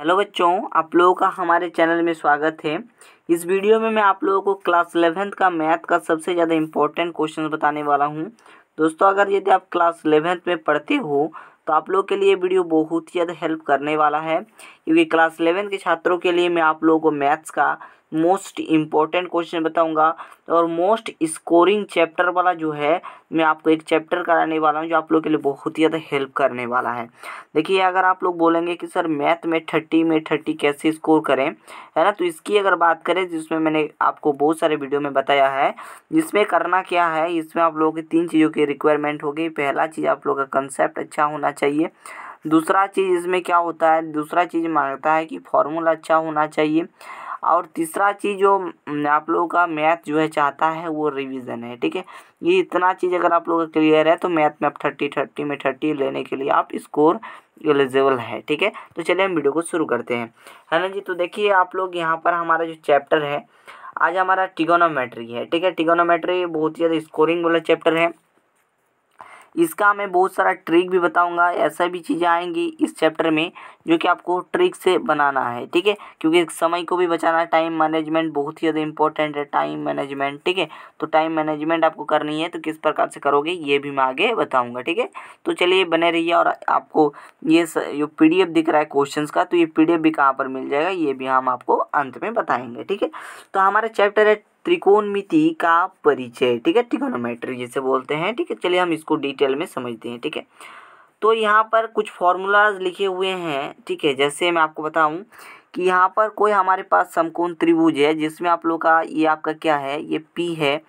hello बच्चों आप लोगों का हमारे चैनल में स्वागत है इस वीडियो में मैं आप लोगों को क्लास इलेवेंथ का मैथ का सबसे ज़्यादा इम्पोर्टेंट क्वेश्चन बताने वाला हूं दोस्तों अगर यदि आप क्लास इलेवेंथ में पढ़ते हो तो आप लोग के लिए वीडियो बहुत ही ज़्यादा हेल्प करने वाला है क्योंकि क्लास इलेवेंथ के छात्रों के लिए मैं आप लोगों को मैथ्स का मोस्ट इम्पॉर्टेंट क्वेश्चन बताऊंगा और मोस्ट स्कोरिंग चैप्टर वाला जो है मैं आपको एक चैप्टर कराने वाला हूँ जो आप लोग के लिए बहुत ही ज़्यादा हेल्प करने वाला है देखिए अगर आप लोग बोलेंगे कि सर मैथ में थर्टी में थर्टी कैसे स्कोर करें है ना तो इसकी अगर बात करें जिसमें मैंने आपको बहुत सारे वीडियो में बताया है इसमें करना क्या है इसमें आप लोगों की तीन चीज़ों की रिक्वायरमेंट होगी पहला चीज़ आप लोग का कंसेप्ट अच्छा होना चाहिए दूसरा चीज़ इसमें क्या होता है दूसरा चीज़ मांगता है कि फॉर्मूला अच्छा होना चाहिए और तीसरा चीज़ जो आप लोगों का मैथ जो है चाहता है वो रिवीजन है ठीक है ये इतना चीज़ अगर आप लोगों का क्लियर है तो मैथ में आप थर्टी थर्टी में थर्टी लेने के लिए आप स्कोर एलिजिबल है ठीक है तो चलिए हम वीडियो को शुरू करते हैं है ना जी तो देखिए आप लोग यहाँ पर हमारा जो चैप्टर है आज हमारा टिगोनोमेट्री है ठीक है टिगोनोमेट्री बहुत ही ज़्यादा स्कोरिंग वाला चैप्टर है इसका मैं बहुत सारा ट्रिक भी बताऊंगा ऐसा भी चीज़ें आएंगी इस चैप्टर में जो कि आपको ट्रिक से बनाना है ठीक है क्योंकि समय को भी बचाना टाइम मैनेजमेंट बहुत ही ज़्यादा इंपॉर्टेंट है टाइम मैनेजमेंट ठीक है तो टाइम मैनेजमेंट आपको करनी है तो किस प्रकार से करोगे ये भी मैं आगे बताऊँगा ठीक है तो चलिए बने रहिए और आपको ये जो पी दिख रहा है क्वेश्चन का तो ये पी भी कहाँ पर मिल जाएगा ये भी हम आपको अंत में बताएंगे ठीक है तो हमारा चैप्टर है त्रिकोणमिति का परिचय ठीक है ट्रिकोनोमेट्री जिसे बोलते हैं ठीक है चलिए हम इसको डिटेल में समझते हैं ठीक है तो यहाँ पर कुछ फॉर्मूलाज लिखे हुए हैं ठीक है जैसे मैं आपको बताऊँ कि यहाँ पर कोई हमारे पास समकोण त्रिभुज है जिसमें आप लोग का ये आपका क्या है ये पी है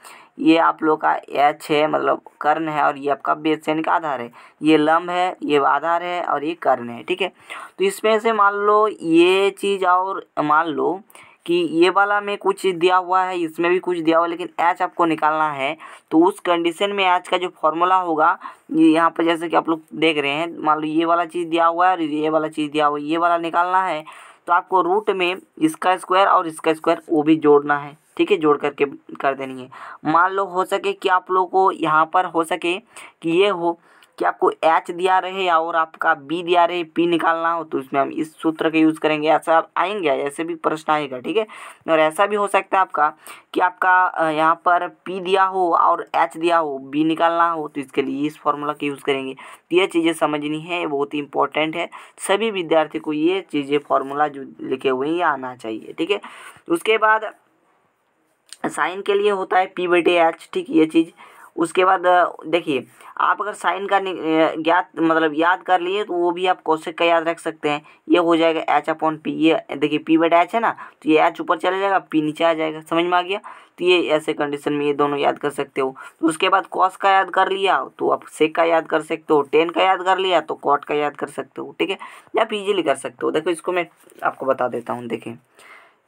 ये आप लोग का एच है मतलब कर्ण है और ये आपका बेस यानी का आधार है ये लम्ब है ये आधार है और ये कर्ण है ठीक है तो इसमें से मान लो ये चीज़ और मान लो कि ये वाला में कुछ दिया हुआ है इसमें भी कुछ दिया हुआ है लेकिन एच आपको निकालना है तो उस कंडीशन में एच का जो फॉर्मूला होगा ये यहाँ पर जैसे कि आप लोग देख रहे हैं मान लो ये वाला चीज़ दिया हुआ है और ये वाला चीज़ दिया हुआ है ये वाला निकालना है तो आपको रूट में इसका स्क्वायर और इसका स्क्वायर वो भी जोड़ना है ठीक है जोड़ करके कर देनी है मान लो हो सके कि आप लोग को यहाँ पर हो सके कि ये हो कि आपको एच दिया रहे और आपका बी दिया रहे पी निकालना हो तो इसमें हम इस सूत्र का यूज़ करेंगे ऐसा आप आएंगे ऐसे भी प्रश्न आएगा ठीक है और ऐसा भी हो सकता है आपका कि आपका यहाँ पर पी दिया हो और एच दिया हो बी निकालना हो तो इसके लिए इस फॉर्मूला का यूज़ करेंगे तो ये चीज़ें समझनी है बहुत ही इंपॉर्टेंट है सभी विद्यार्थी को ये चीज़ें फॉर्मूला जो लिखे हुए हैं ये आना चाहिए ठीक है उसके बाद साइन के लिए होता है पी बटे एच ठीक ये चीज़ उसके बाद देखिए आप अगर साइन का ज्ञात मतलब याद कर लिए तो वो भी आप कौशिक का याद रख सकते हैं ये हो जाएगा एच अपॉन पी ये देखिए पी बट एच है ना तो ये एच ऊपर चला जाएगा पी नीचे आ जाएगा समझ में आ गया तो ये ऐसे कंडीशन में ये दोनों याद कर सकते हो तो उसके बाद कॉस का याद कर लिया तो आप सेक का याद कर सकते हो टेन का याद कर लिया तो कॉट का याद कर सकते हो ठीक है आप इजीली e कर सकते हो देखो इसको मैं आपको बता देता हूँ देखिए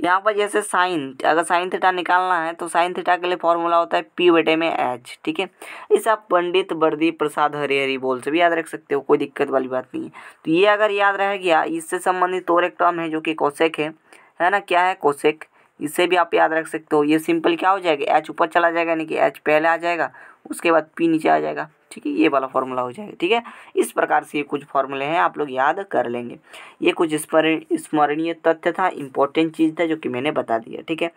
यहाँ पर जैसे साइन अगर साइन थीटा निकालना है तो साइन थीटा के लिए फॉर्मूला होता है पी बटे में एच ठीक है इसे आप पंडित बर्दी प्रसाद हरी हरी बोल से भी याद रख सकते हो कोई दिक्कत वाली बात नहीं है तो ये अगर याद रह गया इससे संबंधित तो और एक टर्म है जो कि कोशेक है है ना क्या है कोशेक इसे भी आप याद रख सकते हो ये सिंपल क्या हो जाएगा एच ऊपर चला जाएगा यानी कि एच पहले आ जाएगा उसके बाद पी नीचे आ जाएगा ठीक है ये वाला फॉर्मूला हो जाएगा ठीक है इस प्रकार से ये कुछ फॉर्मूले हैं आप लोग याद कर लेंगे ये कुछ स्मरणीय तथ्य था इम्पोर्टेंट चीज़ था जो कि मैंने बता दिया ठीक है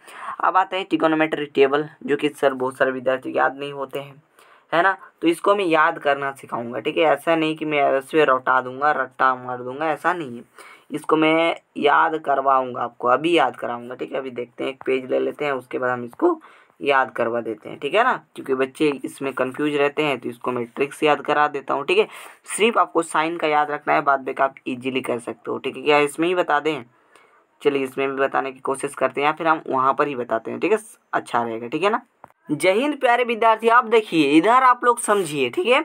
अब आते हैं टिकोनोमेट्री टेबल जो कि सर बहुत सारे विद्यार्थी याद नहीं होते हैं है ना तो इसको मैं याद करना सिखाऊंगा ठीक है ऐसा नहीं कि मैं ऐसे रौटा दूंगा रट्टा मार दूंगा ऐसा नहीं है इसको मैं याद करवाऊंगा आपको अभी याद कराऊंगा ठीक है अभी देखते हैं एक पेज ले लेते हैं उसके बाद हम इसको याद करवा देते हैं ठीक है ना क्योंकि बच्चे इसमें कंफ्यूज रहते हैं तो इसको मैं ट्रिक्स याद करा देता हूँ ठीक है सिर्फ आपको साइन का याद रखना है बाद में आप इजीली कर सकते हो ठीक है क्या इसमें ही बता दें चलिए इसमें भी बताने की कोशिश करते हैं या फिर हम वहाँ पर ही बताते हैं ठीक है अच्छा रहेगा ठीक है ना जय हिंद प्यारे विद्यार्थी आप देखिए इधर आप लोग समझिए ठीक है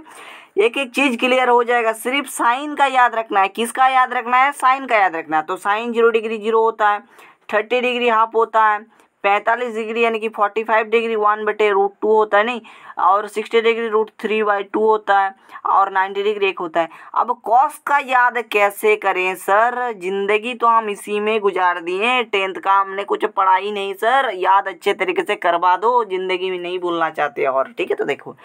एक एक चीज क्लियर हो जाएगा सिर्फ साइन का याद रखना है किसका याद रखना है साइन का याद रखना है तो साइन जीरो डिग्री जीरो होता है थर्टी डिग्री हाफ होता है पैंतालीस डिग्री यानी कि फोर्टी फाइव डिग्री वन बटे रूट टू होता है नहीं और sixty degree root three by two होता है और नाइन्टी डिग्री एक होता है अब कॉस का याद कैसे करें सर जिंदगी तो हम इसी में गुजार दिए टेंथ का हमने कुछ पढ़ा ही नहीं सर याद अच्छे तरीके से करवा दो जिंदगी में नहीं भूलना चाहते और ठीक है तो देखो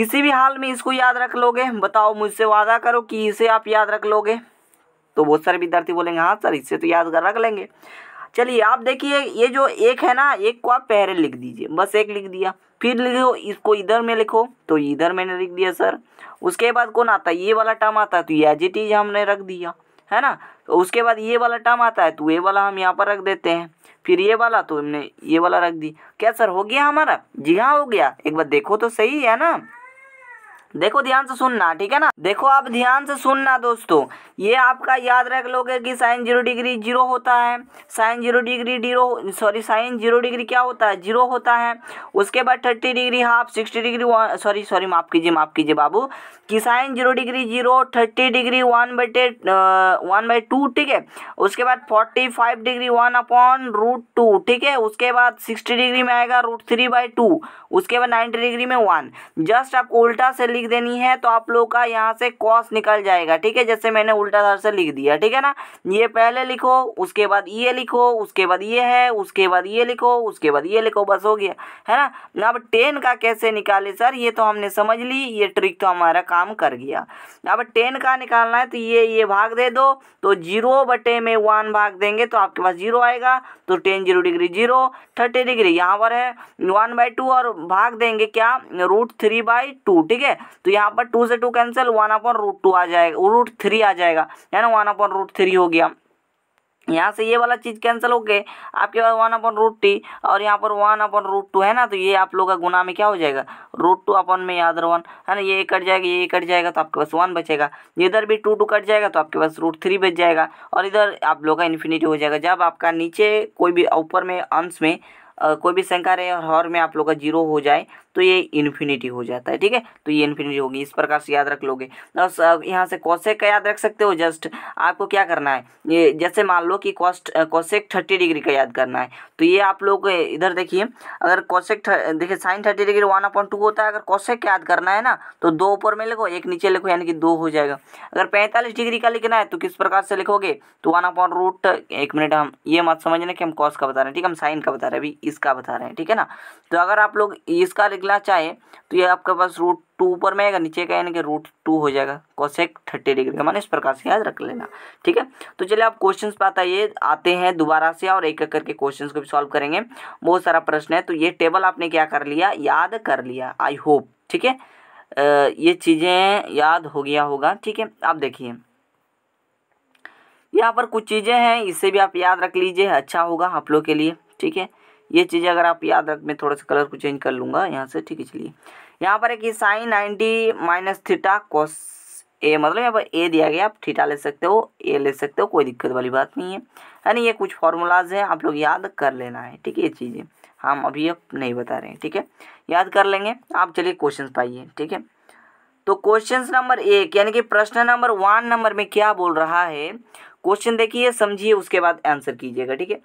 किसी भी हाल में इसको याद रख लोगे बताओ मुझसे वादा करो कि इसे आप याद रख लोगे तो बहुत सारे विद्यार्थी बोलेंगे हाँ सर इससे तो याद कर रख लेंगे चलिए आप देखिए ये जो एक है ना एक को आप पहले लिख दीजिए बस एक लिख दिया फिर लिखो इसको इधर में लिखो तो इधर मैंने लिख दिया सर उसके बाद कौन आता है ये वाला टर्म आता है तो ये जी टीज हमने रख दिया है ना तो उसके बाद ये वाला टर्म आता है तो ये वाला हम यहाँ पर रख देते हैं फिर ये वाला तो हमने ये वाला रख दी क्या सर हो गया हमारा जी हाँ हो गया एक बार देखो तो सही है ना देखो ध्यान से सुनना ठीक है ना देखो आप ध्यान से सुनना दोस्तों ये आपका याद रख लोगे कि साइन जीरो डिग्री जीरो होता है sine zero degree zero sorry sine zero degree क्या होता है जीरो होता है उसके बाद thirty degree half sixty degree sorry sorry माफ़ कीजिए माफ़ कीजिए बाबू कि sine zero degree zero thirty degree one बटे वन बाई टू ठीक है उसके बाद forty five degree one upon root two ठीक है उसके बाद सिक्सटी डिग्री में आएगा रूट थ्री बाई टू उसके बाद नाइन्टी डिग्री में वन जस्ट आपको उल्टा से लिख देनी है तो आप लोग का यहाँ से कॉस निकल जाएगा ठीक है जैसे मैंने उल्टा सर से लिख दिया ठीक है ना ये पहले लिखो उसके बाद ये लिखो उसके बाद ये है उसके बाद ये लिखो उसके बाद ये लिखो बस हो गया है ना अब टेन का कैसे निकाले सर ये तो हमने समझ ली ये ट्रिक तो हमारा काम कर गया अब टेन का निकालना है तो ये ये भाग दे दो तो जीरो बटे में वन भाग देंगे तो आपके पास जीरो आएगा तो tan zero degree zero thirty degree यहाँ पर है वन बाई टू और भाग देंगे क्या रूट थ्री बाई टू ठीक है तो यहाँ पर टू से two cancel one upon root two आ जाएगा रूट थ्री आ जाएगा है ना वन अपॉन रूट थ्री हो गया यहाँ से ये वाला चीज़ कैंसिल हो गए आपके पास वन अपॉन रूट टी और यहाँ पर वन अपॉन रूट टू है ना तो ये आप लोग का गुना में क्या हो जाएगा रूट टू अपॉन में अदर वन है ना ये कट जाएगा ये कट जाएगा तो आपके पास वन बचेगा इधर भी टू टू कट जाएगा तो आपके पास रूट थ्री बच जाएगा और इधर आप लोग का इन्फिनिटी हो जाएगा जब आपका नीचे कोई भी ऊपर में अंश में कोई भी शंका रहे और हर में आप लोग का जीरो हो जाए तो ये इन्फिनिटी हो जाता है ठीक है तो ये इन्फिनिटी होगी इस प्रकार से याद रख लोगे और यहाँ से कौशेक का याद रख सकते हो जस्ट आपको क्या करना है ये जैसे मान लो कि कॉस्ट कौशेक थर्टी डिग्री का याद करना है तो ये आप लोग इधर देखिए अगर कौशेक देखिए sine thirty degree one upon two होता है अगर कौशेक याद करना है ना तो दो ऊपर में लिखो एक नीचे लिखो यानी कि दो हो जाएगा अगर पैंतालीस डिग्री का लिखना है तो किस प्रकार से लिखोगे तो वन अपॉन रूट एक मिनट हम ये मत समझना कि हम कॉस का बता रहे हैं ठीक है हम साइन का बता रहे हैं अभी इसका बता रहे हैं ठीक है ना तो अगर आप लोग इसका निकला चाहे तो ये आपके पास रूट टू ऊपर में आएगा नीचे का यानी कि रूट टू हो जाएगा कॉसेक थर्टी डिग्री का मैंने इस प्रकार से याद रख लेना ठीक है तो चलिए आप क्वेश्चन पे आता ये आते हैं दोबारा से और एक एक करके क्वेश्चन को भी सॉल्व करेंगे बहुत सारा प्रश्न है तो ये टेबल आपने क्या कर लिया याद कर लिया आई होप ठीक है ये चीज़ें याद हो गया होगा ठीक है आप देखिए यहाँ पर कुछ चीज़ें हैं इसे भी आप याद रख लीजिए अच्छा होगा आप लोग के लिए ठीक है ये चीज़ें अगर आप याद रख मैं थोड़ा सा कलर को चेंज कर लूँगा यहाँ से ठीक है चलिए यहाँ पर है कि sine ninety minus theta cos A मतलब यहाँ पर ए दिया गया आप थीटा ले सकते हो ए ले सकते हो कोई दिक्कत वाली बात नहीं है यानी ये कुछ फार्मूलाज हैं आप लोग याद कर लेना है ठीक है ये चीज़ें हम अभी अब नहीं बता रहे हैं ठीक है याद कर लेंगे आप चलिए क्वेश्चन पाइए ठीक है तो क्वेश्चन नंबर एक यानी कि प्रश्न नंबर वन नंबर में क्या बोल रहा है क्वेश्चन देखिए समझिए उसके बाद आंसर कीजिएगा ठीक है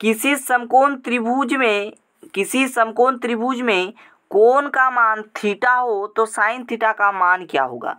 किसी समकोण त्रिभुज में किसी समकोण त्रिभुज में कोण का मान थीटा हो तो साइन थीटा का मान क्या होगा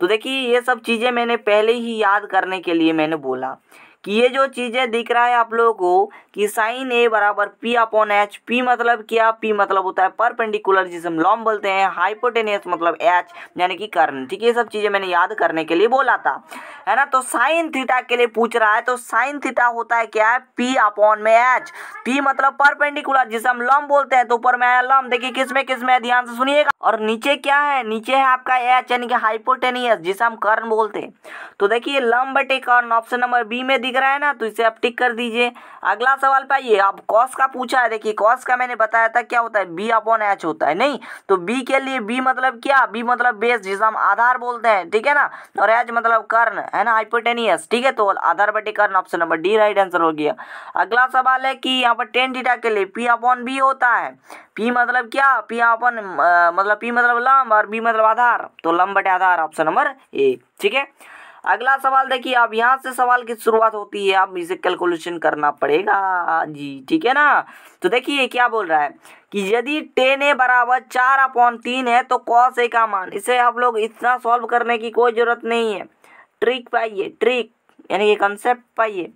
तो देखिए ये सब चीज़ें मैंने पहले ही याद करने के लिए मैंने बोला कि ये जो चीज़ें दिख रहा है आप लोगों को कि साइन ए बराबर पी अपॉन एच पी मतलब क्या पी मतलब होता है परपेंडिकुलर जिसे हम लॉम बोलते हैं हाइपोटेनियस मतलब एच यानी कि कर्ण ठीक है ये सब चीज़ें मैंने याद करने के लिए बोला था है ना तो साइन थीटा के लिए पूछ रहा है तो साइन थीटा होता है क्या है पी अपॉन में एच पी मतलब परपेंडिकुलर जिसे हम लॉम बोलते हैं तो ऊपर में आया लॉम देखिए किस में किस में ध्यान से सुनिएगा और नीचे क्या है नीचे है आपका एच यानी कि हाइपोटेनियस जिसे हम कर्ण बोलते हैं तो देखिए लंब बटे कर्ण ऑप्शन नंबर बी में दिख रहा है ना तो इसे आप टिक कर दीजिए अगला सवाल पे आइए आप कॉस का पूछा है देखिए कॉस का मैंने बताया था क्या होता है बी अपॉन एच होता है नहीं तो बी के लिए बी मतलब क्या बी मतलब बेस जिसे हम आधार बोलते हैं ठीक है ना और एच मतलब कर्ण है ना हाइपोटेनियस ठीक है तो आधार बटे कर्ण option number D right answer हो गया अगला सवाल है कि यहाँ पर टेन डीटा के लिए पी अपॉन बी होता है पी मतलब क्या पी अपन मतलब पी मतलब लंब और बी मतलब आधार तो लंब बटे आधार ऑप्शन नंबर ए ठीक है अगला सवाल देखिए अब यहाँ से सवाल की शुरुआत होती है अब इसे कैलकुलेशन करना पड़ेगा जी ठीक है ना तो देखिए क्या बोल रहा है कि यदि टेन ए बराबर चार अपॉन तीन है तो कॉस ए का मान इसे आप लोग इतना सॉल्व करने की कोई ज़रूरत नहीं है ट्रिक पाइए ट्रिक यानी कि कंसेप्ट पाइए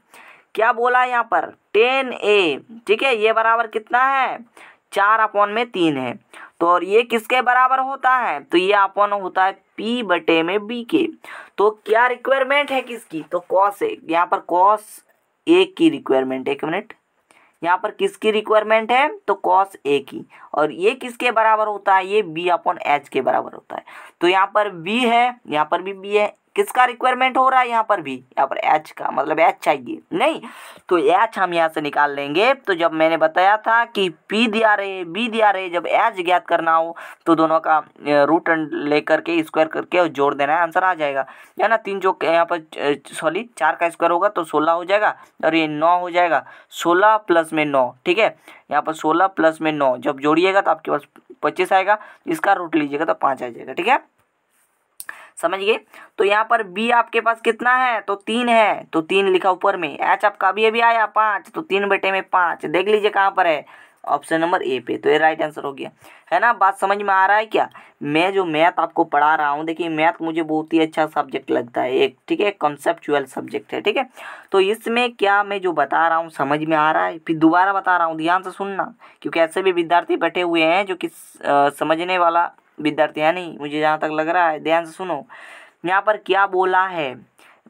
क्या बोला यहाँ पर टेन ए ठीक है ये बराबर कितना है चार अपॉन में तीन है तो और ये किसके बराबर होता है तो ये अपन होता है पी बटे में बी के तो क्या रिक्वायरमेंट है किसकी तो कॉस ए यहाँ पर कॉस ए की रिक्वायरमेंट एक मिनट यहाँ पर किसकी रिक्वायरमेंट है तो कॉस ए की और ये किसके बराबर होता है ये बी अपॉन एच के बराबर होता है तो यहाँ पर बी है यहाँ पर भी बी है किसका रिक्वायरमेंट हो रहा है यहाँ पर भी यहाँ पर एच का मतलब एच चाहिए नहीं तो एच हम यहाँ से निकाल लेंगे तो जब मैंने बताया था कि पी दिया रहे बी दिया रहे जब एच ज्ञात करना हो तो दोनों का रूट लेकर के स्क्वायर करके और जोड़ देना है आंसर आ जाएगा है ना तीन जो यहाँ पर सॉरी चार का स्क्वायर होगा तो सोलह हो जाएगा और ये नौ हो जाएगा सोलह प्लस में नौ ठीक है यहाँ पर सोलह प्लस में नौ जब जोड़िएगा तो आपके पास पच्चीस आएगा इसका रूट लीजिएगा तो पाँच आ जाएगा ठीक है समझिए तो यहाँ पर बी आपके पास कितना है तो तीन है तो तीन लिखा ऊपर में एच आपका अभी अभी आया पाँच तो तीन बटे में पाँच देख लीजिए कहाँ पर है ऑप्शन नंबर ए पे तो ये राइट आंसर हो गया है ना बात समझ में आ रहा है क्या मैं जो मैथ आपको पढ़ा रहा हूँ देखिए मैथ मुझे बहुत ही अच्छा सब्जेक्ट लगता है एक ठीक है कॉन्सेप्चुअल सब्जेक्ट है ठीक है तो इसमें क्या मैं जो बता रहा हूँ समझ में आ रहा है फिर दोबारा बता रहा हूँ ध्यान से सुनना क्योंकि ऐसे भी विद्यार्थी बैठे हुए हैं जो कि समझने वाला विद्यार्थी है नहीं मुझे जहाँ तक लग रहा है ध्यान से सुनो यहाँ पर क्या बोला है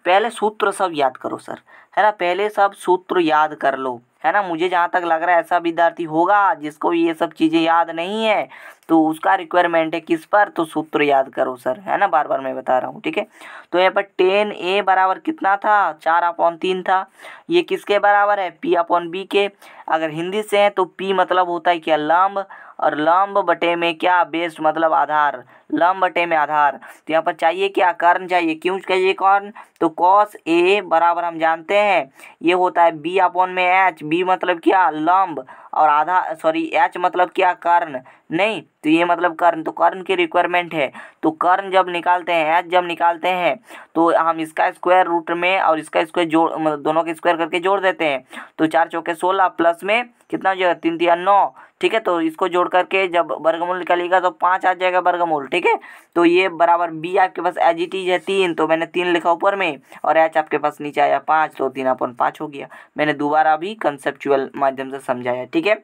पहले सूत्र सब याद करो सर है ना पहले सब सूत्र याद कर लो है ना मुझे जहाँ तक लग रहा है ऐसा विद्यार्थी होगा जिसको ये सब चीज़ें याद नहीं है तो उसका रिक्वायरमेंट है किस पर तो सूत्र याद करो सर है ना बार बार मैं बता रहा हूँ ठीक है तो यहाँ पर टेन ए बराबर कितना था चार अपॉन तीन था ये किसके बराबर है पी अपॉन बी के अगर हिंदी से है तो पी मतलब होता है क्या लम्ब और लंब बटे में क्या बेस मतलब आधार लंब बटे में आधार तो यहाँ पर चाहिए क्या कर्ण चाहिए क्यों चाहिए कर्ण तो कॉस ए बराबर हम जानते हैं ये होता है बी अपॉन में एच बी मतलब क्या लंब और आधा सॉरी एच मतलब क्या कर्ण नहीं तो ये मतलब कर्ण तो कर्ण की रिक्वायरमेंट है तो कर्ण जब निकालते हैं एच जब निकालते हैं तो हम इसका स्क्वायर रूट में और इसका स्क्वायर जोड़ मतलब दोनों के स्क्वायर करके जोड़ देते हैं तो चार चौके सोलह प्लस में कितना हो जाएगा तीन तीन नौ ठीक है तो इसको जोड़ करके जब वर्गमूल निकालिएगा तो पाँच आ जाएगा वर्गमूल ठीक है तो ये बराबर बी आपके पास एज इट इज है तीन तो मैंने तीन लिखा ऊपर में और एच आपके पास नीचे आया पाँच तो तीन अपन पाँच हो गया मैंने दोबारा भी कंसेप्चुअल माध्यम से समझाया ठीक है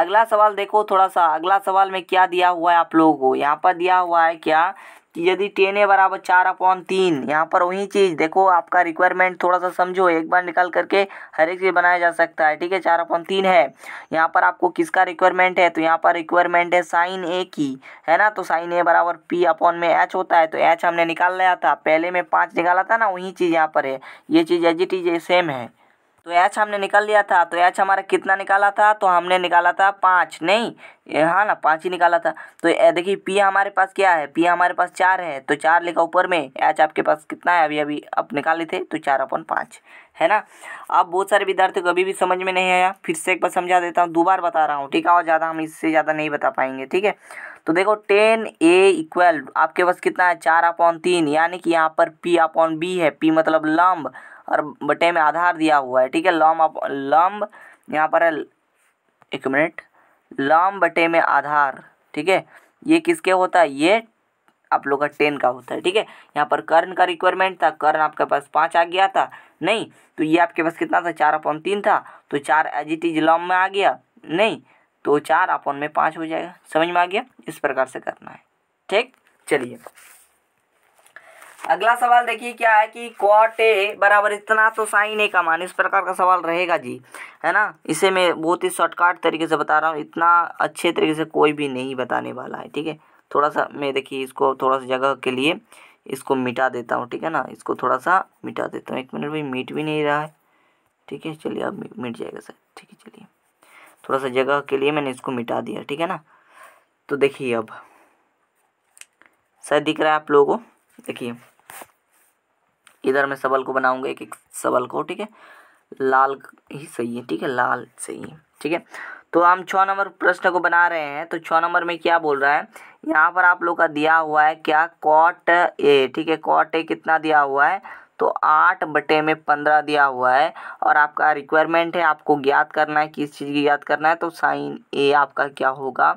अगला सवाल देखो थोड़ा सा अगला सवाल में क्या दिया हुआ है आप लोगों को यहाँ पर दिया हुआ है क्या कि यदि टेन ए बराबर चार अपॉन तीन यहाँ पर वही चीज़ देखो आपका रिक्वायरमेंट थोड़ा सा समझो एक बार निकाल करके हर एक चीज़ बनाया जा सकता है ठीक है चार अपॉन तीन है यहाँ पर आपको किसका रिक्वायरमेंट है तो यहाँ पर रिक्वायरमेंट है साइन ए की है ना तो साइन ए बराबर पी अपॉन में एच होता है तो एच हमने निकाल लिया था पहले में पाँच निकाला था ना वही चीज़ यहाँ पर है ये चीज़ एज इट सेम है तो एच हमने निकाल लिया था तो एच हमारा कितना निकाला था तो हमने निकाला था पाँच नहीं हाँ ना पाँच ही निकाला था तो देखिए पी हमारे पास क्या है पी हमारे पास चार है तो चार लिखा ऊपर में एच आपके पास कितना है अभी अभी आप निकाले थे तो चार अपन पाँच है ना आप बहुत सारे विद्यार्थियों को अभी भी समझ में नहीं आया फिर से एक बार समझा देता हूँ दो बार बता रहा हूँ ठीक है और ज़्यादा हम इससे ज़्यादा नहीं बता पाएंगे ठीक है तो देखो टेन ए इक्वल आपके पास कितना है चार अपॉन तीन यानी कि यहाँ पर पी अपॉन बी है पी मतलब लंब और बटे में आधार दिया हुआ है ठीक है लॉम अप लॉम्ब यहाँ पर है एक मिनट लॉम बटे में आधार ठीक है ये किसके होता है ये आप लोग का टेन का होता है ठीक है यहाँ पर कर्ण का रिक्वायरमेंट था कर्ण आपके पास पाँच आ गया था नहीं तो ये आपके पास कितना था चार अपॉन तीन था तो चार एज इट इज लॉम में आ गया नहीं तो चार अपॉन में पाँच हो जाएगा समझ में आ गया इस प्रकार से करना है ठीक चलिए अगला सवाल देखिए क्या है कि कॉट ए बराबर इतना तो साइन ए का मान इस प्रकार का सवाल रहेगा जी है ना इसे मैं बहुत ही शॉर्टकट तरीके से बता रहा हूँ इतना अच्छे तरीके से कोई भी नहीं बताने वाला है ठीक है थोड़ा सा मैं देखिए इसको थोड़ा सा जगह के लिए इसको मिटा देता हूँ ठीक है ना इसको थोड़ा सा मिटा देता हूँ एक मिनट भी मिट भी नहीं रहा है ठीक है चलिए अब मिट जाएगा सर ठीक है चलिए थोड़ा सा जगह के लिए मैंने इसको मिटा दिया ठीक है ना तो देखिए अब सर दिख रहा है आप लोगों को देखिए इधर मैं सबल को बनाऊंगा एक एक सबल को ठीक है लाल ही सही है ठीक है लाल सही है ठीक है तो हम छः नंबर प्रश्न को बना रहे हैं तो छः नंबर में क्या बोल रहा है यहाँ पर आप लोग का दिया हुआ है क्या कॉट ए ठीक है कॉट ए कितना दिया हुआ है तो आठ बटे में पंद्रह दिया हुआ है और आपका रिक्वायरमेंट है आपको ज्ञात करना है किस चीज़ की ज्ञात करना है तो साइन ए आपका क्या होगा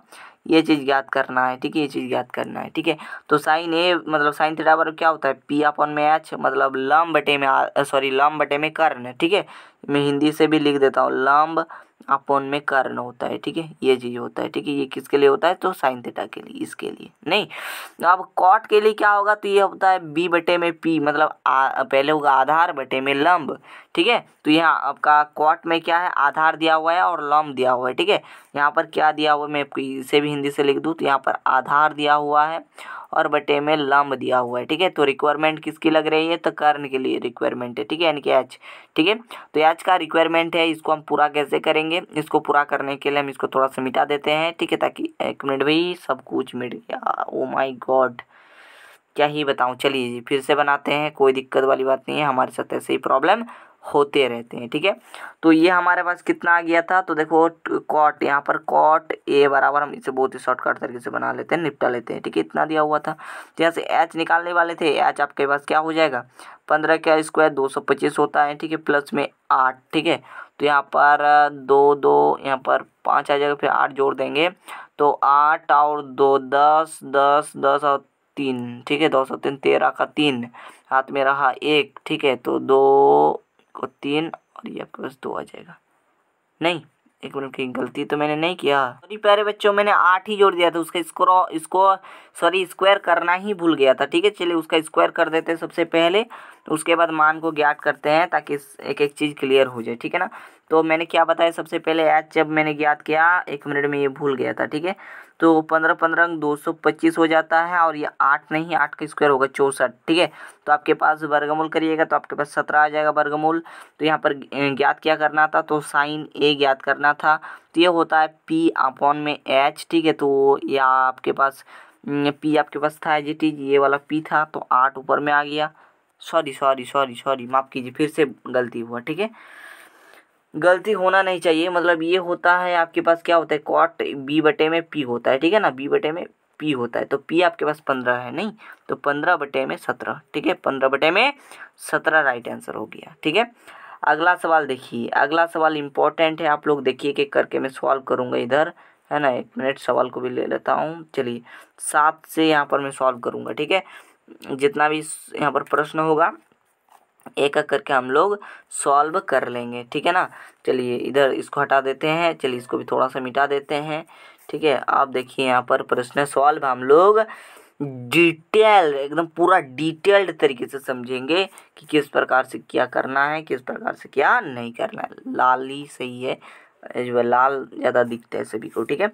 ये चीज़ ज्ञात करना है ठीक है ये चीज़ ज्ञात करना है ठीक है तो साइन ए मतलब साइन थीटा बराबर क्या होता है पी अपॉन में एच मतलब लम्ब बटे में सॉरी लम्ब बटे में कर्ण ठीक है मैं हिंदी से भी लिख देता हूँ लम्ब अपॉन में कारण होता है ठीक है ये चीज़ होता है ठीक है ये किसके लिए होता है तो साइन थीटा के लिए इसके लिए नहीं अब कॉट के लिए क्या होगा तो ये होता है बी बटे में पी मतलब आ, पहले होगा आधार बटे में लंब ठीक है तो यहाँ आपका कॉट में क्या है आधार दिया हुआ है और लंब दिया हुआ है ठीक है यहाँ पर क्या दिया हुआ है मैं इसे भी हिंदी से लिख दूँ तो यहाँ पर आधार दिया हुआ है और बटे में लंब दिया हुआ है ठीक है तो रिक्वायरमेंट किसकी लग रही है तो कर्ण के लिए रिक्वायरमेंट है ठीक है यानी कि एच ठीक है तो एच का रिक्वायरमेंट है इसको हम पूरा कैसे करेंगे इसको पूरा करने के लिए हम इसको थोड़ा सा मिटा देते हैं ठीक है ताकि एक मिनट भाई सब कुछ मिट गया ओ माई गॉड क्या ही बताऊँ चलिए जी फिर से बनाते हैं कोई दिक्कत वाली बात नहीं है हमारे साथ ऐसे ही प्रॉब्लम होते रहते हैं ठीक है तो ये हमारे पास कितना आ गया था तो देखो कॉट यहाँ पर कॉट ए बराबर हम इसे बहुत ही शॉर्टकट तरीके से बना लेते हैं निपटा लेते हैं ठीक है इतना दिया हुआ था तो यहाँ से एच निकालने वाले थे एच आपके पास क्या हो जाएगा पंद्रह का स्क्वायर दो सौ पच्चीस होता है ठीक है प्लस में आठ ठीक है तो यहाँ पर दो दो यहाँ पर पाँच आ जाएगा फिर आठ जोड़ देंगे तो आठ और दो दस दस दस और तीन ठीक है दो सौ तीन तेरह का तीन हाथ में रहा एक ठीक है तो दो को तीन और ये आपके पास दो आ जाएगा नहीं एक मिनट की गलती तो मैंने नहीं किया सॉरी प्यारे बच्चों मैंने आठ ही जोड़ दिया था उसका स्कोर इसको सॉरी स्क्वायर करना ही भूल गया था ठीक है चलिए उसका स्क्वायर कर देते हैं सबसे पहले तो उसके बाद मान को ज्ञात करते हैं ताकि एक एक चीज़ क्लियर हो जाए ठीक है ना तो मैंने क्या बताया सबसे पहले एच जब मैंने ज्ञात किया एक मिनट में ये भूल गया था ठीक है तो पंद्रह पंद्रह दो सौ पच्चीस हो जाता है और ये आठ नहीं आठ का स्क्वायर होगा चौंसठ ठीक है तो आपके पास वर्गमूल करिएगा तो आपके पास सत्रह आ जाएगा वर्गमूल तो यहाँ पर ज्ञात क्या करना था तो साइन ए ज्ञात करना था तो ये होता है पी अपॉन में एच ठीक है तो ये आपके पास पी आपके पास था जी टी ये वाला पी था तो आठ ऊपर में आ गया सॉरी सॉरी सॉरी सॉरी माफ़ कीजिए फिर से गलती हुआ ठीक है गलती होना नहीं चाहिए मतलब ये होता है आपके पास क्या होता है कॉट बी बटे में पी होता है ठीक है ना बी बटे में पी होता है तो पी आपके पास पंद्रह है नहीं तो पंद्रह बटे में सत्रह ठीक है पंद्रह बटे में सत्रह राइट आंसर हो गया ठीक है अगला सवाल देखिए अगला सवाल इम्पोर्टेंट है आप लोग देखिए कि करके मैं सॉल्व करूँगा इधर है ना एक मिनट सवाल को भी ले लेता हूँ चलिए सात से यहाँ पर मैं सॉल्व करूँगा ठीक है जितना भी यहाँ पर प्रश्न होगा एक एक करके हम लोग सॉल्व कर लेंगे ठीक है ना चलिए इधर इसको हटा देते हैं चलिए इसको भी थोड़ा सा मिटा देते हैं ठीक है आप देखिए यहाँ पर प्रश्न सॉल्व हम लोग डिटेल एकदम पूरा डिटेल्ड तरीके से समझेंगे कि किस प्रकार से क्या करना है किस प्रकार से क्या नहीं करना है लाल ही सही है जो लाल ज़्यादा दिखता है सभी को ठीक है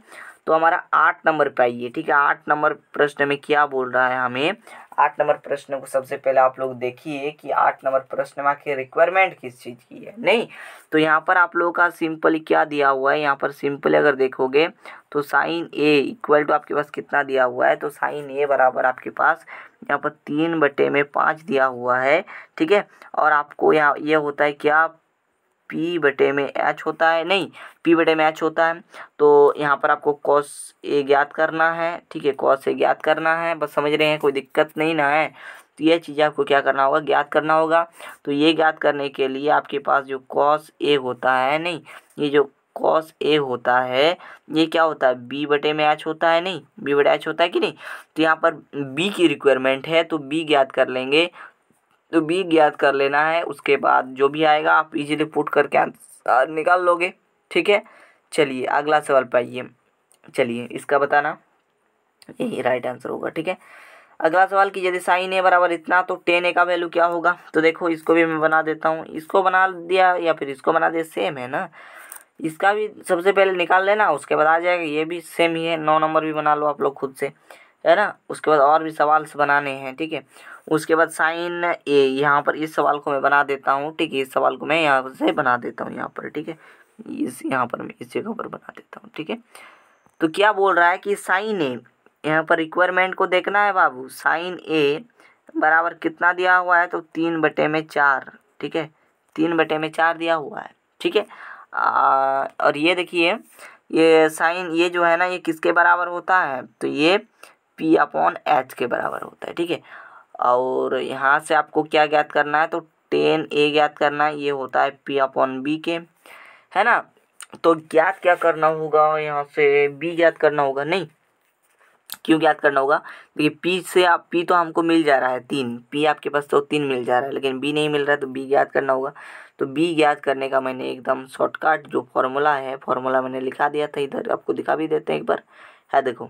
तो हमारा आठ नंबर पे आइए ठीक है आठ नंबर प्रश्न में क्या बोल रहा है हमें आठ नंबर प्रश्न को सबसे पहले आप लोग देखिए कि आठ नंबर प्रश्न में आखिर रिक्वायरमेंट किस चीज़ की है नहीं तो यहाँ पर आप लोगों का सिंपल क्या दिया हुआ है यहाँ पर सिंपल अगर देखोगे तो साइन ए इक्वल टू आपके पास कितना दिया हुआ है तो साइन ए बराबर आपके पास यहाँ पर तीन बटे में पाँच दिया हुआ है ठीक है और आपको यहाँ ये यह होता है क्या पी बटे में एच होता है नहीं पी बटे में एच होता है तो यहाँ पर आपको कॉस ए ज्ञात करना है ठीक है कॉस ए ज्ञात करना है बस समझ रहे हैं कोई दिक्कत नहीं ना है तो ये चीज़ें आपको क्या करना होगा ज्ञात करना होगा तो ये ज्ञात करने के लिए आपके पास जो कॉस ए होता है नहीं ये जो कॉस ए होता है ये क्या होता है बी बटे में एच होता है नहीं बी बटे एच होता है कि नहीं तो यहाँ पर बी की रिक्वायरमेंट है तो बी ज्ञात कर लेंगे तो बी ज्ञात कर लेना है उसके बाद जो भी आएगा आप इजीली पुट करके आंसर निकाल लोगे ठीक है चलिए अगला सवाल पाइए चलिए इसका बताना यही राइट आंसर होगा ठीक है अगला सवाल कि यदि साइन ए बराबर इतना तो टेन ए का वैल्यू क्या होगा तो देखो इसको भी मैं बना देता हूँ इसको बना दिया या फिर इसको बना दिया सेम है ना इसका भी सबसे पहले निकाल लेना उसके बाद आ जाएगा ये भी सेम ही है नौ नंबर भी बना लो आप लोग खुद से है ना उसके बाद और भी सवाल बनाने हैं ठीक है उसके बाद साइन ए यहाँ पर इस सवाल को मैं बना देता हूँ ठीक है इस सवाल को मैं यहाँ से बना देता हूँ यहाँ पर ठीक है इस यहाँ पर मैं इस जगह पर बना देता हूँ ठीक है तो क्या बोल रहा है कि साइन ए यहाँ पर रिक्वायरमेंट को देखना है बाबू साइन ए बराबर कितना दिया हुआ है तो तीन बटे में चार ठीक है तीन बटे में चार दिया हुआ है ठीक है और ये देखिए ये साइन ये जो है ना ये किसके बराबर होता है तो ये पी अपॉन एच के बराबर होता है ठीक है और यहाँ से आपको क्या ज्ञात करना है तो टेन ए ज्ञात करना है ये होता है पी अपॉन बी के है ना तो ज्ञात क्या करना होगा यहाँ से बी ज्ञात करना होगा नहीं क्यों ज्ञात करना होगा देखिए पी से आप पी तो हमको मिल जा रहा है तीन पी आपके पास तो तीन मिल जा रहा है लेकिन बी नहीं मिल रहा है तो बी ज्ञात करना होगा तो बी ज्ञात करने का मैंने एकदम शॉर्टकट जो फॉर्मूला है फॉर्मूला मैंने लिखा दिया था इधर आपको दिखा भी देते हैं एक बार है देखो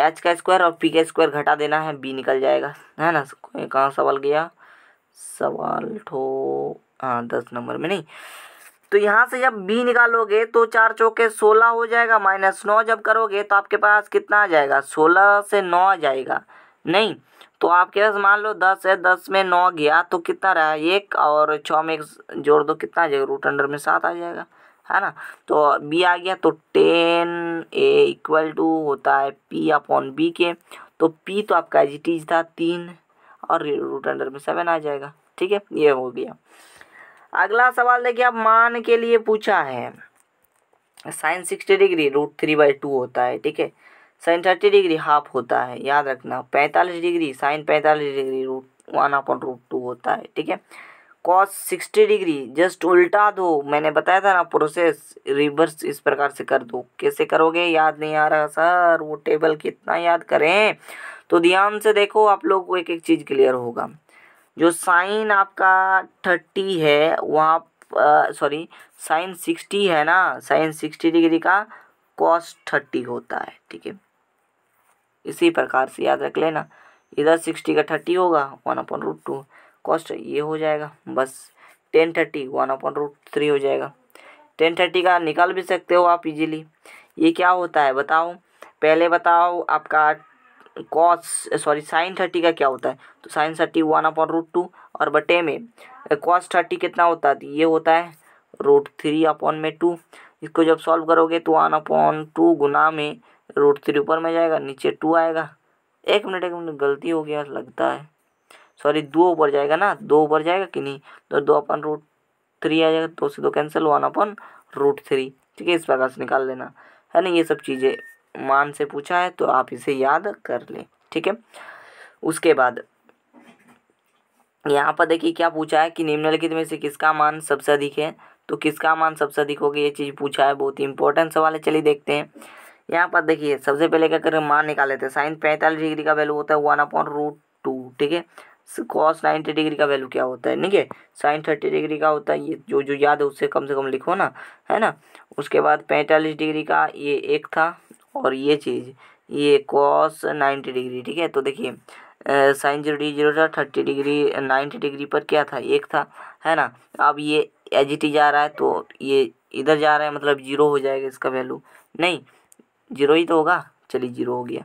एच का स्क्वायर और पी का स्क्वायर घटा देना है बी निकल जाएगा है ना कहाँ सवाल गया सवाल ठो हाँ दस नंबर में नहीं तो यहाँ से जब बी निकालोगे तो चार चौके सोलह हो जाएगा माइनस नौ जब करोगे तो आपके पास कितना आ जाएगा सोलह से नौ आ जाएगा नहीं तो आपके पास मान लो दस है दस में नौ गया तो कितना रहा एक और छः में एक जोड़ दो कितना आ जाएगा रूट अंडर में सात आ जाएगा है ना तो बी आ गया तो टेन ए इक्वल टू होता है पी अपॉन बी के तो पी तो आपका एज इट इज था तीन और रूट अंडर में सेवन आ जाएगा ठीक है ये हो गया अगला सवाल देखिए आप मान के लिए पूछा है sine sixty degree root three by two होता है ठीक है साइन थर्टी डिग्री हाफ होता है याद रखना पैंतालीस डिग्री साइन पैंतालीस degree root one upon root two होता है ठीक है कॉस सिक्सटी डिग्री जस्ट उल्टा दो मैंने बताया था ना प्रोसेस रिवर्स इस प्रकार से कर दो कैसे करोगे याद नहीं आ रहा सर वो टेबल कितना याद करें तो ध्यान से देखो आप लोग को एक एक चीज़ क्लियर होगा जो साइन आपका थर्टी है वहाँ सॉरी साइन सिक्सटी है ना साइन सिक्सटी डिग्री का कॉस थर्टी होता है ठीक है इसी प्रकार से याद रख लेना इधर सिक्सटी का थर्टी होगा one upon root two cos ये हो जाएगा बस tan thirty one upon root three हो जाएगा टेन थर्टी का निकाल भी सकते हो आप इजीली ये क्या होता है बताओ पहले बताओ आपका कॉस सॉरी साइन थर्टी का क्या होता है तो sine thirty one upon root two और बटे में कॉस थर्टी कितना होता है तो ये होता है रूट थ्री अपॉन में टू इसको जब सॉल्व करोगे तो वन अपॉन टू गुना में रूट थ्री ऊपर में जाएगा नीचे टू आएगा एक मिनट एक मिनट गलती हो गया लगता है सॉरी दो ऊपर जाएगा ना दो ऊपर जाएगा कि नहीं तो दो अपन रूट थ्री आ जाएगा दो से दो cancel one upon root three ठीक है इस प्रकार से निकाल लेना है ना ये सब चीज़ें मान से पूछा है तो आप इसे याद कर लें ठीक है उसके बाद यहाँ पर देखिए क्या पूछा है कि निम्नलिखित में से किसका मान सबसे अधिक है तो किसका मान सबसे अधिक होगा ये चीज़ पूछा है बहुत ही इंपॉर्टेंट सवाल है चलिए देखते हैं यहाँ पर देखिए सबसे पहले क्या करें मान निकाल लेते हैं साइन पैंतालीस डिग्री का वैल्यू होता है वन अपॉन रूट टू ठीक है कॉस नाइन्टी डिग्री का वैल्यू क्या होता है ठीक है साइन थर्टी डिग्री का होता है ये जो जो याद है उससे कम से कम लिखो ना है ना उसके बाद पैंतालीस डिग्री का ये एक था और ये चीज़ ये कॉस नाइन्टी डिग्री ठीक है तो देखिए साइन जीरो डी जीरो था थर्टी डिग्री नाइन्टी डिग्री पर क्या था एक था है ना अब ये एच जा रहा है तो ये इधर जा रहा है मतलब जीरो हो जाएगा इसका वैल्यू नहीं जीरो ही तो होगा चलिए जीरो हो गया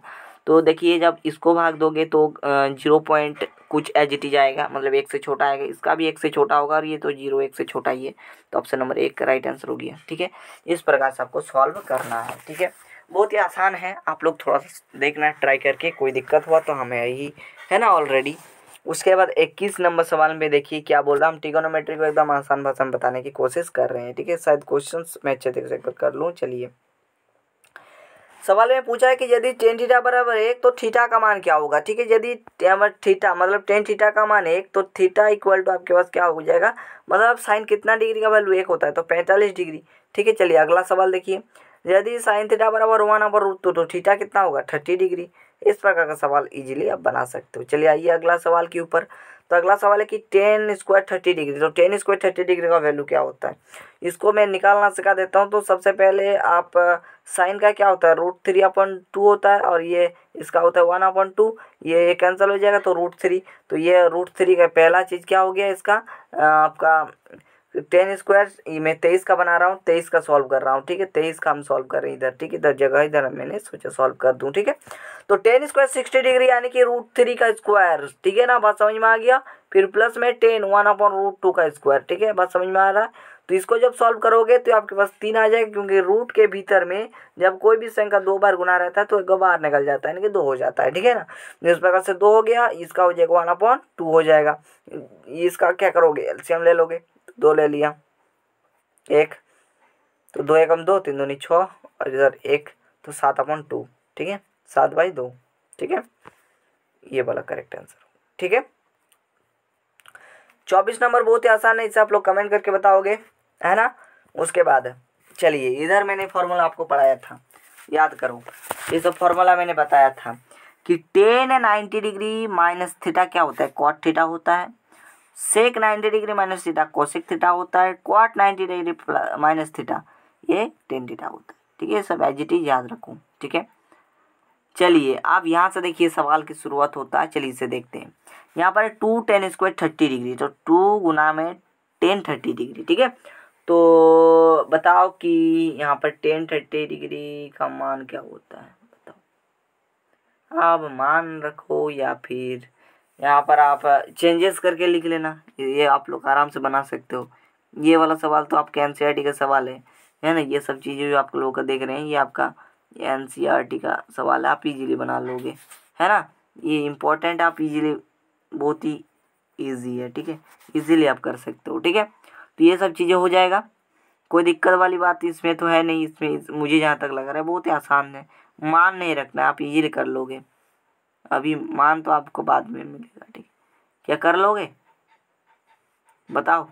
तो देखिए जब इसको भाग दोगे तो जीरो पॉइंट कुछ इट इज जाएगा मतलब एक से छोटा आएगा इसका भी एक से छोटा होगा और ये तो जीरो एक से छोटा ही है तो ऑप्शन नंबर एक का राइट आंसर हो गया ठीक है इस प्रकार से आपको सॉल्व करना है ठीक है बहुत ही आसान है आप लोग थोड़ा सा देखना ट्राई करके कोई दिक्कत हुआ तो हमें यही है ना ऑलरेडी उसके बाद 21 नंबर सवाल में देखिए क्या बोल रहा हम टिकोनोमेट्री को एकदम आसान भाषा में बताने की कोशिश कर रहे हैं ठीक है शायद क्वेश्चंस मैं अच्छे तरीके से कर लूँ चलिए सवाल में पूछा है कि यदि टेन थीटा बराबर एक तो थीटा का मान क्या होगा ठीक है यदि थीटा मतलब टेन थीटा का मान एक तो थीटा इक्वल टू आपके पास क्या हो जाएगा मतलब साइन कितना डिग्री का वैल्यू एक होता है तो पैंतालीस डिग्री ठीक है चलिए अगला सवाल देखिए यदि साइन थीटा बराबर वन अपर रूट तो थीटा कितना होगा थर्टी डिग्री इस प्रकार का सवाल इजीली आप बना सकते हो चलिए आइए अगला सवाल के ऊपर तो अगला सवाल है कि टेन स्क्वायर थर्टी डिग्री तो टेन स्क्वायर थर्टी डिग्री का वैल्यू क्या होता है इसको मैं निकालना सिखा देता हूँ तो सबसे पहले आप साइन का क्या होता है रूट थ्री अपन टू होता है और ये इसका होता है वन अपन टू ये कैंसिल हो जाएगा तो रूट थ्री तो ये रूट थ्री का पहला चीज़ क्या हो गया इसका आपका टेन स्क्वायर मैं तेईस का बना रहा हूँ तेईस का सॉल्व कर रहा हूँ ठीक है तेईस का हम सॉल्व कर रहे हैं इधर ठीक है इधर जगह इधर मैंने सोचा सॉल्व कर दूँ ठीक है तो टेन स्क्वायर सिक्सटी डिग्री यानी कि रूट थ्री का स्क्वायर ठीक है ना बस समझ में आ गया फिर प्लस में tan one upon root two का स्क्वायर ठीक है बस समझ में आ रहा है तो इसको जब सॉल्व करोगे तो आपके पास तीन आ जाएगा क्योंकि रूट के भीतर में जब कोई भी संख्या दो बार गुना रहता है तो एक बार निकल जाता है यानी कि दो हो जाता है ठीक है ना तो इस प्रकार से दो हो गया इसका हो जाएगा वन अपॉन टू हो जाएगा इसका क्या करोगे एल्सियम ले लोगे दो ले लिया एक तो दो एकम दो तीन दोनों छः और इधर एक तो सात अपन टू ठीक है सात बाई दो ठीक है ये वाला करेक्ट आंसर ठीक है चौबीस नंबर बहुत ही आसान है इसे आप लोग कमेंट करके बताओगे है ना उसके बाद चलिए इधर मैंने फॉर्मूला आपको पढ़ाया था याद करो ये सब फॉर्मूला मैंने बताया था कि tan ninety degree minus theta क्या होता है कॉट थीटा होता है sec 90 degree minus theta cosec theta होता है क्वाट 90 डिग्री माइनस थीटा ये टेन थीटा होता है ठीक है सब एज इट इज याद रखो ठीक है चलिए आप यहाँ से देखिए सवाल की शुरुआत होता है चलिए इसे देखते हैं यहाँ पर two tan square thirty degree तो टू गुना में टेन थर्टी डिग्री ठीक है तो बताओ कि यहाँ पर टेन थर्टी डिग्री का मान क्या होता है बताओ आप मान रखो या फिर यहाँ पर आप चेंजेस करके लिख लेना ये आप लोग आराम से बना सकते हो ये वाला सवाल तो आपके एन e का सवाल है है ना ये सब चीज़ें जो आप लोगों का देख रहे हैं ये आपका एन e का सवाल है आप इजीली बना लोगे है ना ये इम्पोर्टेंट आप इजीली बहुत ही इजी है ठीक है इजीली आप कर सकते हो ठीक है तो ये सब चीज़ें हो जाएगा कोई दिक्कत वाली बात इसमें तो है नहीं इसमें इस, मुझे जहाँ तक लग रहा है बहुत ही आसान है मान नहीं रखना आप इजीली कर लोगे अभी मान तो आपको बाद में मिलेगा ठीक है क्या कर लोगे बताओ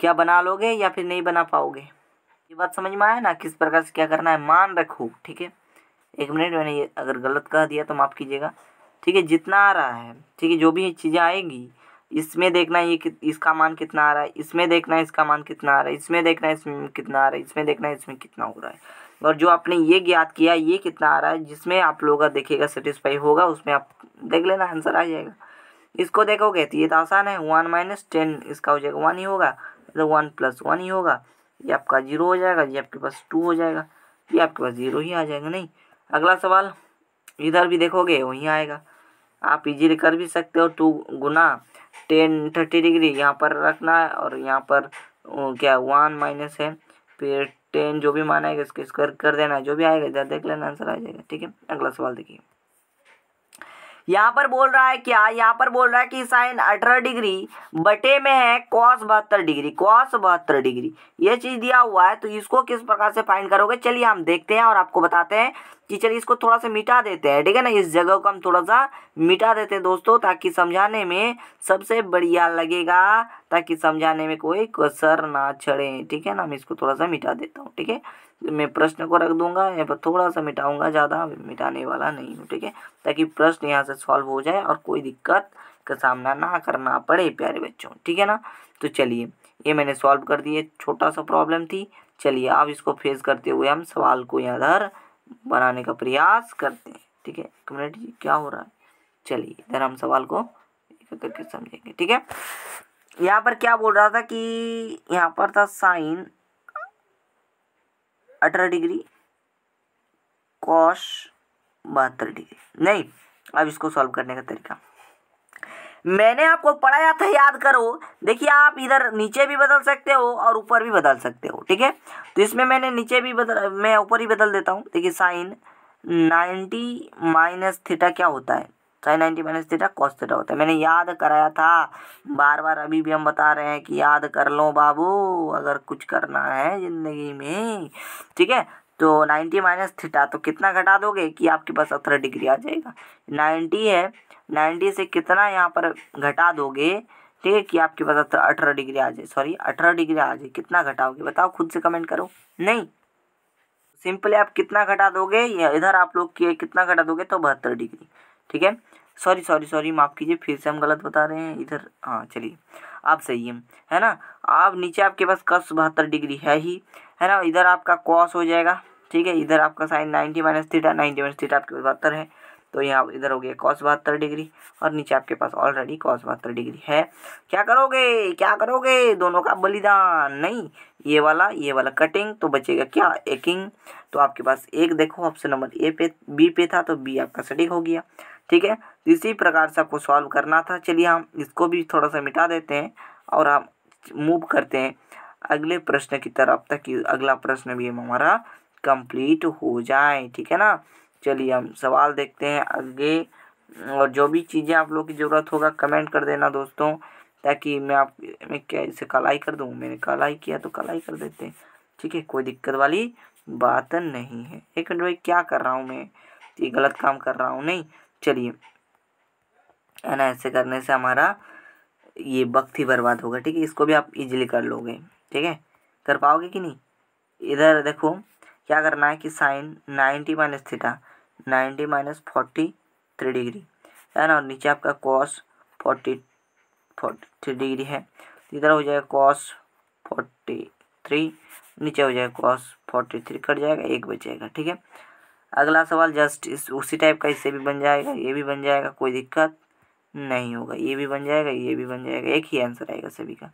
क्या बना लोगे या फिर नहीं बना पाओगे ये बात समझ में आया ना किस प्रकार से क्या करना है मान रखो ठीक है एक मिनट मैंने ये अगर गलत कह दिया तो माफ़ कीजिएगा ठीक है जितना आ रहा है ठीक है जो भी चीज़ें आएंगी इसमें देखना ये कि, इसका मान कितना आ रहा है इसमें देखना इसका मान कितना आ रहा है इसमें देखना इसमें कितना आ रहा है इसमें देखना इसमें कितना हो रहा है और जो आपने ये ज्ञात किया ये कितना आ रहा है जिसमें आप लोगों का देखिएगा सेटिस्फाई होगा उसमें आप देख लेना आंसर आ जाएगा इसको देखोगे तो ये तो आसान है वन माइनस टेन इसका हो जाएगा वन ही होगा तो वन प्लस वन ही होगा ये आपका जीरो हो जाएगा ये आपके पास टू हो जाएगा ये आपके पास जीरो ही आ जाएगा नहीं अगला सवाल इधर भी देखोगे वहीं आएगा आप इजीली कर भी सकते हो टू गुना टेन थर्टी डिग्री यहाँ पर रखना है और यहाँ पर क्या वन माइनस है फिर टेन जो भी माना है इसके स्क्वायर कर देना जो भी आएगा इधर देख लेना आंसर आ जाएगा ठीक है अगला सवाल देखिए यहाँ पर बोल रहा है क्या यहाँ पर बोल रहा है कि साइन अठारह डिग्री बटे में है कॉस बहत्तर डिग्री कॉस बहत्तर डिग्री ये चीज़ दिया हुआ है तो इसको किस प्रकार से फाइंड करोगे चलिए हम देखते हैं और आपको बताते हैं कि चलिए इसको थोड़ा सा मिटा देते हैं ठीक है ना इस जगह को हम थोड़ा सा मिटा देते हैं दोस्तों ताकि समझाने में सबसे बढ़िया लगेगा ताकि समझाने में कोई कसर ना छड़े ठीक है ना हम इसको थोड़ा सा मिटा देता हूँ ठीक है मैं प्रश्न को रख दूंगा यहाँ पर थोड़ा सा मिटाऊंगा ज़्यादा मिटाने वाला नहीं हूँ ठीक है ताकि प्रश्न यहाँ से सॉल्व हो जाए और कोई दिक्कत का सामना ना करना पड़े प्यारे बच्चों ठीक है ना तो चलिए ये मैंने सॉल्व कर दिए छोटा सा प्रॉब्लम थी चलिए अब इसको फेस करते हुए हम सवाल को यहाँ इधर बनाने का प्रयास करते हैं ठीक है कम्युनिटी जी क्या हो रहा है चलिए इधर हम सवाल को करके समझेंगे ठीक है यहाँ पर क्या बोल रहा था कि यहाँ पर था साइन अठारह डिग्री कॉश बहत्तर डिग्री नहीं अब इसको सॉल्व करने का तरीका मैंने आपको पढ़ाया था याद करो देखिए आप इधर नीचे भी बदल सकते हो और ऊपर भी बदल सकते हो ठीक है तो इसमें मैंने नीचे भी बदल मैं ऊपर ही बदल देता हूँ देखिए साइन नाइन्टी माइनस थीटा क्या होता है sine ninety minus theta cos theta होता है मैंने याद कराया था बार बार अभी भी हम बता रहे हैं कि याद कर लो बाबू अगर कुछ करना है ज़िंदगी में ठीक है तो नाइन्टी माइनस थीटा तो कितना घटा दोगे कि आपके पास अठारह डिग्री आ जाएगा नाइन्टी है नाइन्टी से कितना यहाँ पर घटा दोगे ठीक है कि आपके पास अठारह डिग्री आ जाए सॉरी अठारह डिग्री आ जाए कितना घटाओगे बताओ खुद से कमेंट करो नहीं सिंपली आप कितना घटा दोगे या इधर आप लोग कितना घटा दोगे तो बहत्तर डिग्री ठीक है सॉरी सॉरी सॉरी माफ़ कीजिए फिर से हम गलत बता रहे हैं इधर हाँ चलिए आप सही है है ना आप नीचे आपके पास कस बहत्तर डिग्री है ही है ना इधर आपका कॉस हो जाएगा ठीक है इधर आपका sine ninety minus theta ninety minus theta आपके पास बहत्तर है तो यहाँ इधर हो गया कॉस बहत्तर डिग्री और नीचे आपके पास ऑलरेडी कॉस बहत्तर डिग्री है क्या करोगे क्या करोगे दोनों का बलिदान नहीं ये वाला ये वाला कटिंग तो बचेगा क्या एकिंग तो आपके पास एक देखो ऑप्शन नंबर ए पे बी पे था तो बी आपका सटीक हो गया ठीक है इसी प्रकार से आपको सॉल्व करना था चलिए हम इसको भी थोड़ा सा मिटा देते हैं और हम मूव करते हैं अगले प्रश्न की तरफ तक अगला प्रश्न भी हमारा कंप्लीट हो जाए ठीक है ना चलिए हम सवाल देखते हैं आगे और जो भी चीज़ें आप लोग की ज़रूरत होगा कमेंट कर देना दोस्तों ताकि मैं आप मैं क्या इसे कलाई कर दूँ मैंने कलाई किया तो कलाई कर देते हैं ठीक है कोई दिक्कत वाली बात नहीं है एक मिनट भाई क्या कर रहा हूँ मैं ये गलत काम कर रहा हूँ नहीं चलिए है ना ऐसे करने से हमारा ये वक्त ही बर्बाद होगा ठीक है इसको भी आप इजीली कर लोगे ठीक है कर पाओगे कि नहीं इधर देखो क्या करना है कि sine ninety minus theta ninety minus forty three degree है ना और नीचे आपका cos forty forty three degree है इधर हो जाएगा कॉस फोर्टी थ्री नीचे हो जाएगा कॉस फोर्टी थ्री कट जाएगा एक बचेगा ठीक है अगला सवाल जस्ट इस उसी टाइप का इससे भी बन जाएगा ये भी बन जाएगा कोई दिक्कत नहीं होगा ये भी बन जाएगा ये भी बन जाएगा एक ही आंसर आएगा सभी का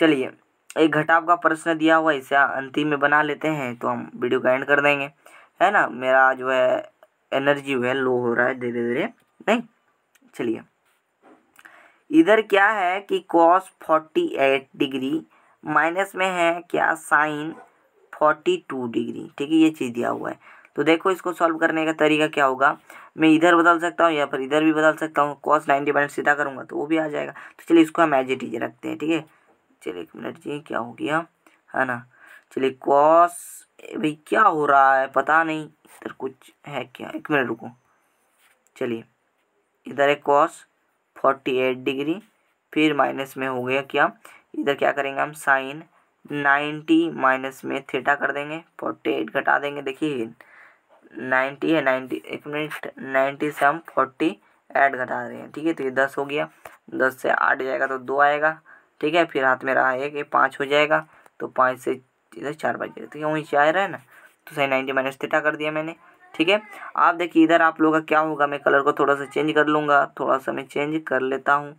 चलिए एक घटाव का प्रश्न दिया हुआ इसे अंतिम में बना लेते हैं तो हम वीडियो का एंड कर देंगे है ना मेरा जो है एनर्जी वह लो हो रहा है धीरे धीरे नहीं चलिए इधर क्या है कि cos forty eight degree minus में है क्या साइन फोर्टी टू डिग्री ठीक है ये चीज़ दिया हुआ है तो देखो इसको सॉल्व करने का तरीका क्या होगा मैं इधर बदल सकता हूँ या फिर इधर भी बदल सकता हूँ कॉस नाइन्टी माइनस सीधा करूँगा तो वो भी आ जाएगा तो चलिए इसको हम एज इट इज रखते हैं ठीक है चलिए एक मिनट जी क्या हो गया है ना चलिए कॉस भाई क्या हो रहा है पता नहीं इधर कुछ है क्या एक मिनट रुको चलिए इधर है कॉस फोर्टी एट डिग्री फिर माइनस में हो गया क्या इधर क्या करेंगे हम साइन नाइन्टी माइनस में थीटा कर देंगे फोर्टी एट घटा देंगे देखिए नाइन्टी है नाइन्टी एक मिनट नाइन्टी से हम फोर्टी ऐड करा रहे हैं ठीक है तो ये दस हो गया दस से आठ जाएगा तो दो आएगा ठीक है फिर हाथ में रहा है कि पाँच हो जाएगा तो पाँच से इधर चार बज ठीक है तो वहीं से आ रहा है ना तो सही नाइन्टी माइनस थीटा कर दिया मैंने ठीक है आप देखिए इधर आप लोगों का क्या होगा मैं कलर को थोड़ा सा चेंज कर लूँगा थोड़ा सा मैं चेंज कर लेता हूँ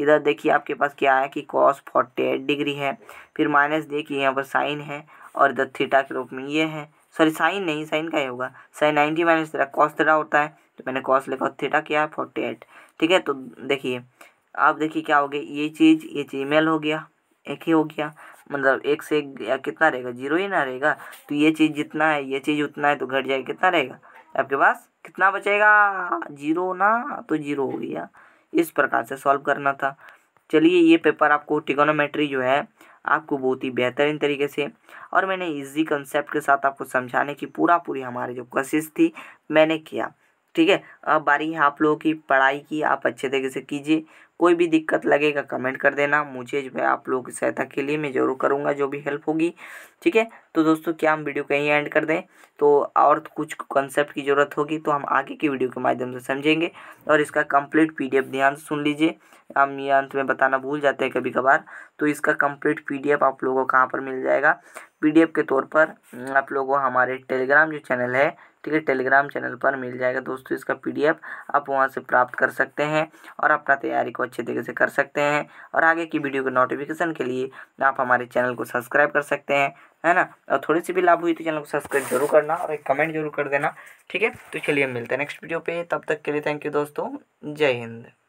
इधर देखिए आपके पास क्या है कि कॉस फोर्टी एट डिग्री है फिर माइनस देखिए यहाँ पर साइन है और इधर थीटा के रूप में ये है सॉरी साइन नहीं साइन का ही होगा sine ninety minus theta cos theta होता है तो मैंने कॉस लिखा और थीटा किया फोर्टी एट ठीक है तो देखिए आप देखिए क्या हो गया ये चीज़ ये चीज मेल हो गया एक ही हो गया मतलब एक से एक या कितना रहेगा जीरो ही ना रहेगा तो ये चीज़ जितना है ये चीज़ उतना है तो घट जाएगा कितना रहेगा आपके पास कितना बचेगा जीरो ना तो जीरो हो गया इस प्रकार से सॉल्व करना था चलिए ये पेपर आपको टिकोनोमेट्री जो है आपको बहुत ही बेहतरीन तरीके से और मैंने इजी कंसेप्ट के साथ आपको समझाने की पूरा पूरी हमारी जो कोशिश थी मैंने किया ठीक है अब बारी है आप लोगों की पढ़ाई की आप अच्छे तरीके से कीजिए कोई भी दिक्कत लगेगा कमेंट कर देना मुझे जो है आप लोगों की सहायता के लिए मैं ज़रूर करूँगा जो भी हेल्प होगी ठीक है तो दोस्तों क्या हम वीडियो कहीं एंड कर दें तो और कुछ कॉन्सेप्ट की ज़रूरत होगी तो हम आगे की वीडियो के माध्यम से समझेंगे और इसका कंप्लीट पीडीएफ ध्यान से सुन लीजिए हम ये अंत में बताना भूल जाते हैं कभी कभार तो इसका कंप्लीट पी आप लोगों को कहाँ पर मिल जाएगा पी के तौर पर आप लोगों हमारे टेलीग्राम जो चैनल है ठीक है टेलीग्राम चैनल पर मिल जाएगा दोस्तों इसका पीडीएफ आप वहाँ से प्राप्त कर सकते हैं और अपना तैयारी को अच्छे तरीके से कर सकते हैं और आगे की वीडियो के नोटिफिकेशन के लिए आप हमारे चैनल को सब्सक्राइब कर सकते हैं है ना और थोड़ी सी भी लाभ हुई तो चैनल को सब्सक्राइब जरूर करना और एक कमेंट जरूर कर देना ठीक है तो चलिए मिलते हैं नेक्स्ट वीडियो पे तब तक के लिए थैंक यू दोस्तों जय हिंद